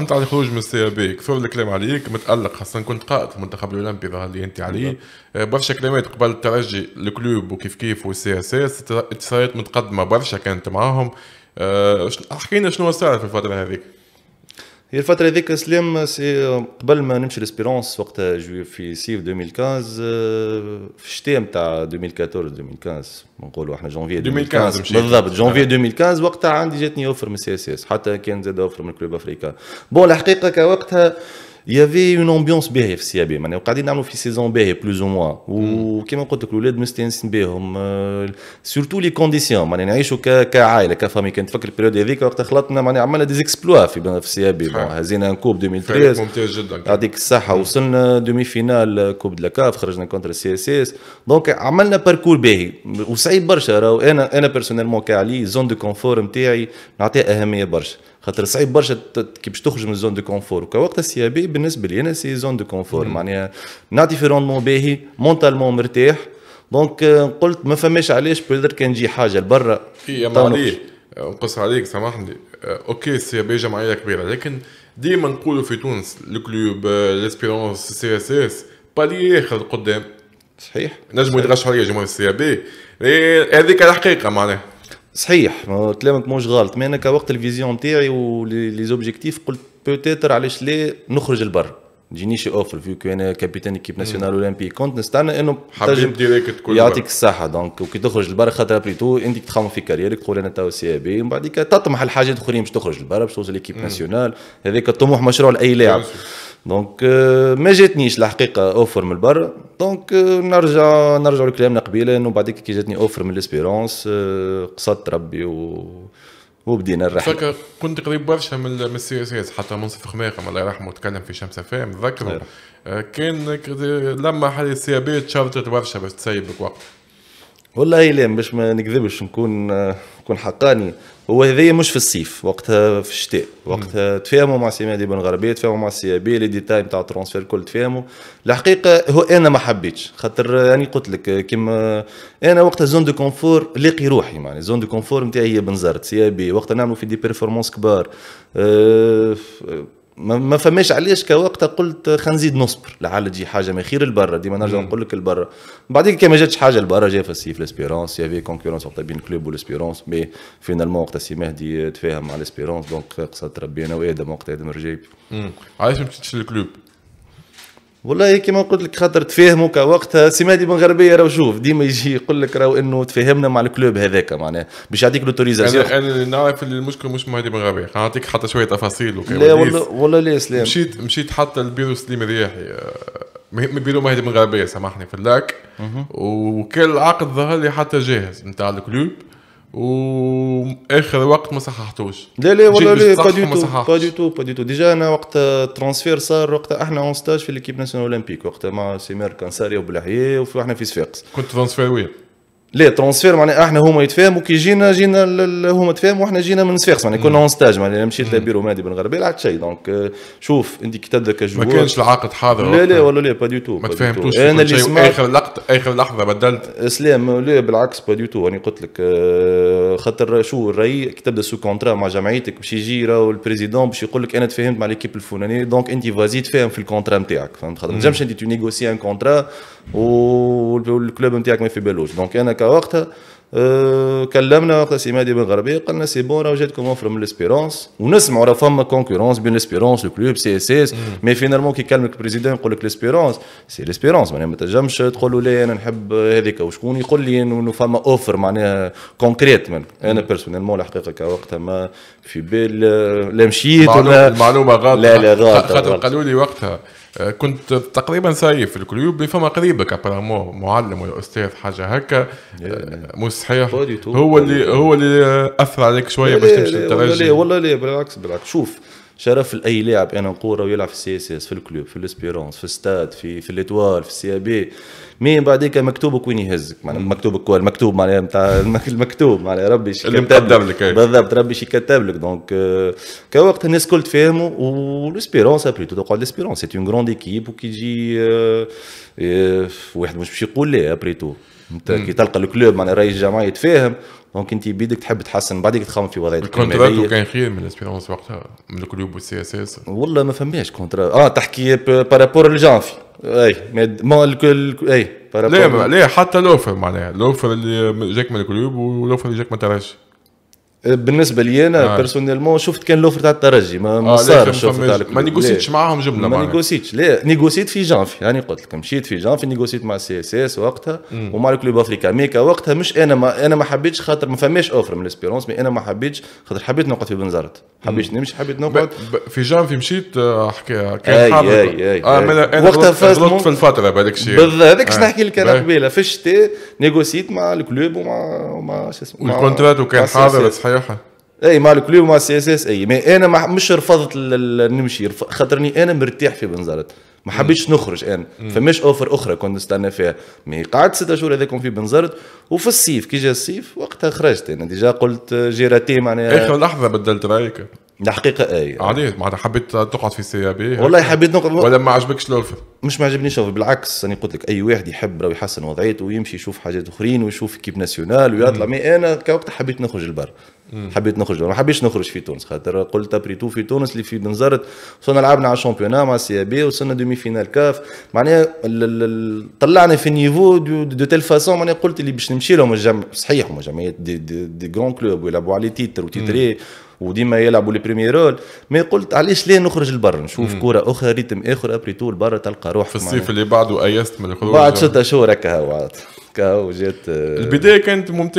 فهمت على الخروج من السي بي كثر الكلام عليك متالق خاصه كنت قائد في المنتخب الاولمبي ظهر لي انت عليه نعم. آه، برشا كلامات قبل الترجي الكلوب وكيف كيف والسي اس اس اتصالات متقدمه برشا كانت معاهم آه، لنا شنو صار في الفتره هذيك هي الفتره هذيك سلام سي قبل ما نمشي لسبيرونس وقت جوي في سيف 2015 آه، في الشتاء نتاع 2014 2015 نقولوا احنا جونفي 2015, بالضبط جونفي 2015 وقتها عندي جاتني اوفر من سي اس اس حتى كان زاد اوفر من كلوب افريكا بون الحقيقه كوقتها il y avait une ambiance باهيه في السيابي معناها قاعدين نعملوا في سيزون باهيه بلوز او موا وكيما قلت لك الاولاد مستانسين بهم سورتو لي كونديسيون معناها نعيشوا كعائله كفامي كنت تفكر البريود هذيك وقت خلطنا معناها عملنا دي اكسبلوا في السيابي هزينا ان كوب 2013 ممتاز يعطيك الصحه وصلنا دومي فينال كوب دو لاكاف خرجنا كونتر سي اس اس دونك عملنا باركور باهي وصعيب برشا راهو انا انا بيرسونيلمون كعلي زون دو كونفور نتاعي نعطيها اهميه برشا خاطر صعيب برشا كي باش تخرج من زون دو كونفور وقت بي بالنسبه لي انا سي زون دو كونفور معناها نعطي في روندمون باهي مونتالمون مرتاح دونك euh, قلت ما فماش علاش بيقدر كان نجي حاجه لبرا يا معليه آه، نقص عليك سامحني آه، اوكي بي جمعيه كبيره لكن ديما نقولوا في تونس الكلوب ليسبيرونس سي اس اس بالي اخر قدام صحيح نجموا يتغشوا عليا جمهور السي بي هذيك الحقيقه معناها صحيح كلامك موش غلط مي انا كوقت الفيزيون نتاعي ولي زوبجيكتيف قلت بوتيتر علاش لا نخرج لبرا شي اوفر فيو كو انا كابيتان ايكيب ناسيونال اولمبي كنت نستنى انه حبيت ديريكت يعطيك الصحه دونك وكي تخرج لبرا خاطر بريتو انت تخمم في كاريرك تقول انا تو سي بي ومن بعد تطمح لحاجات اخرين باش تخرج لبرا باش توصل ليكيب ناسيونال هذاك الطموح مشروع لاي لاعب دونك euh, ما جاتنيش الحقيقه اوفر من برا دونك euh, نرجع نرجع لكلامنا قبيله انه بعد كي جاتني اوفر من ليسبيرونس آه، قصدت ربي و وبدينا الرحله فكر كنت قريب برشا من السي اس اس حتى منصف خماقم الله يرحمه تكلم في شمس فام تذكر آه، كان لما حالي السيابات شرطت برشا باش تسيبك وقت والله لا باش ما نكذبش نكون نكون حقاني هو هذايا مش في الصيف وقتها في الشتاء وقتها تفاهموا مع سي مهدي بن غربيه تفاهموا مع السي بي لي ديتاي نتاع الترونسفير الكل تفاهموا الحقيقه هو انا ما حبيتش خاطر يعني قلت لك كيما انا وقتها زون دو كونفور لاقي روحي يعني زون دو كونفور نتاعي هي بنزرت سي بي وقتها نعملوا في دي بيرفورمانس كبار أه ما فماش علاش كوقتها قلت خلينا نزيد نصبر لعل تجي حاجه ما خير لبرا ديما نرجع نقول لك لبرا بعدين كان ما جاتش حاجه لبرا جا في السيف لاسبيرونس يافي كونكورونس وقتها بين كلوب والاسبيرونس مي فينالمون وقتها سي مهدي تفاهم مع الاسبيرونس دونك قصه ربي انا وادم وقتها ادم رجايب علاش ما مشيتش للكلوب؟ والله كيما قلت لك خاطر تفاهموا كوقتها سمادي بن غربيه راه شوف ديما يجي يقول لك راه انه تفاهمنا مع الكلوب هذاك معناه باش يعطيك لوتوريزاسيون انا اللي نعرف المشكل مش مهدي بن غربيه نعطيك حتى شويه تفاصيل لا والله والله لا سلام مشيت مشيت حتى لبيرو سليم الرياحي آه، بيرو مهدي بن غربيه سامحني في اللاك وكان العقد ظهر لي حتى جاهز نتاع الكلوب واخر وقت ما صححتوش لا لا والله لا با دي تو با دي تو با دي تو ديجا انا وقت ترانسفير صار وقت احنا اون ستاج في ليكيب ناسيونال اولمبيك وقت مع سيمير ساري وبلحيه وفي احنا في صفاقس كنت ترانسفير وين لا ترونسفير معناها احنا هما يتفاهموا كي جينا جينا هما تفاهموا احنا جينا من سفيرس معناها كنا اون ستاج معناها مشيت لبيرو مادي بن غربي لعبت شيء دونك euh، شوف انت كي تبدا كجوار ما كانش العقد حاضر لا لا ولا لا با دي تو ما تفهمتوش انا اللي سمعت اخر لقطه اخر لحظه بدلت اسلام لا بالعكس با دي تو انا قلت لك آه، خاطر شو الري تبدا سو كونترا مع جمعيتك باش يجي راهو البريزيدون باش يقول لك انا تفاهمت مع ليكيب الفلاني دونك انت فازي تفاهم في الكونترا نتاعك فهمت خاطر ما تنجمش انت تنيغوسي ان كونترا والكلوب نتاعك ما في بالوش دونك انا كوقتها أه، كلمنا وقت سي مهدي بن غربي قلنا سي بون راه جاتكم اوفر من ليسبيرونس ونسمعوا راه فما كونكورونس بين ليسبيرونس وكلوب سي اس اس مي فينالمون كي يكلمك البريزيدون يقول لك ليسبيرونس سي ليسبيرونس معناها ما تنجمش تقول له لا انا نحب هذيك وشكون يقول لي انه فما اوفر معناها كونكريت من انا بيرسونيلمون الحقيقه كوقتها ما في بال لا مشيت ولا المعلومه غلط لا لا غلط خاطر قالوا لي وقتها آه، كنت تقريبا سايف في الكليوب فما قريبك ابارامون معلم ولا استاذ حاجه هكا آه، مو صحيح هو اللي هو اللي اثر عليك شويه باش تمشي للترجي لا والله لا بالعكس بالعكس شوف شرف لاي لاعب انا راه يلعب في السي اس اس في الكلوب في الاسبيرونس في الستاد في في ليتوال في السي بي مي بعديك مكتوبك وين يهزك معناها مكتوبك هو المكتوب معناها نتاع المكتوب معناها ربي اللي مقدم لك أيوة. بالضبط ربي شي كتب لك دونك euh، كوقت الناس الكل تفهموا والاسبيرونس تو تقعد الاسبيرونس سيت اون غروند ايكيب وكي تجي واحد مش باش يقول لا ابري تو انت كي تلقى الكلوب معناها رئيس الجمعيه يتفاهم دونك انت بيدك تحب تحسن بعدك تخمم في وضعيتك الكونترات كان خير من الاسبيرونس وقتها من الكلوب والسي اس اس والله ما فماش كونترا اه تحكي بارابور الجانفي اي ما الكل اي لا لا حتى لوفر معناها لوفر اللي جاك من الكلوب ولوفر اللي جاك من تراشي بالنسبه لي انا آه. بيرسونيلمون شفت كان لوفر تاع الترجي ما, ما آه صار شفت ما نيغوسيتش معاهم جمله ما نيغوسيتش لا نيغوسيت في جانفي يعني قلت لك مشيت في جانفي نيغوسيت مع سي اس اس وقتها مم. ومع الكلوب افريكا ميكا وقتها مش انا ما انا ما حبيتش خاطر ما فماش اوفر من الاسبيرونس مي انا ما حبيتش خاطر حبيت نقعد في بنزرت حبيت نمشي حبيت نقعد في جانفي مشيت آه، حكي كان حاضر اي اي, أي, آه، وقتها فازت في الفتره بهذاك الشيء هذاك آه. شنو نحكي لك انا قبيله في الشتاء نيغوسيت مع الكلوب ومع ومع شو اسمه والكونترات وكان حاضر صحيحه اي مال ليو ما سي اس اس اي مي انا ما مش رفضت نمشي خاطرني انا مرتاح في بنزرت ما حبيتش نخرج انا فماش اوفر اخرى كنت نستنى فيها مي قعدت ستة شهور هذاك في بنزرت وفي الصيف كي جا الصيف وقتها خرجت انا ديجا قلت جيراتي معناها اخر إيه، لحظه بدلت رايك الحقيقة اي عادي ما حبيت تقعد في سي بي والله حبيت نقعد ولا ما عجبكش الاوفر مش ما عجبنيش بالعكس انا قلت لك اي واحد يحب راه يحسن وضعيته ويمشي يشوف حاجات اخرين ويشوف كيب ناسيونال ويطلع مي انا كوقت حبيت نخرج لبرا حبيت نخرج ما حبيتش نخرج في تونس خاطر قلت ابري تو في تونس اللي في بنزرت وصلنا لعبنا على الشامبيونان مع سي بي وصلنا دومي فينال كاف معناها طلعنا في النيفو دو, دو تيل فاسون معناها قلت اللي باش نمشي لهم الجم... صحيح هما جمعيات دي, دي, دي جران كلوب ويلعبوا على تيتر وتيتري وديما يلعبوا لي بريمي رول مي قلت علاش ليه نخرج لبرا نشوف كره اخرى ريتم اخر ابري تو لبرا تلقى روح في الصيف اللي بعده ايست من الخروج بعد ستة شهور هكا هو جات آه، البدايه كانت ممتازه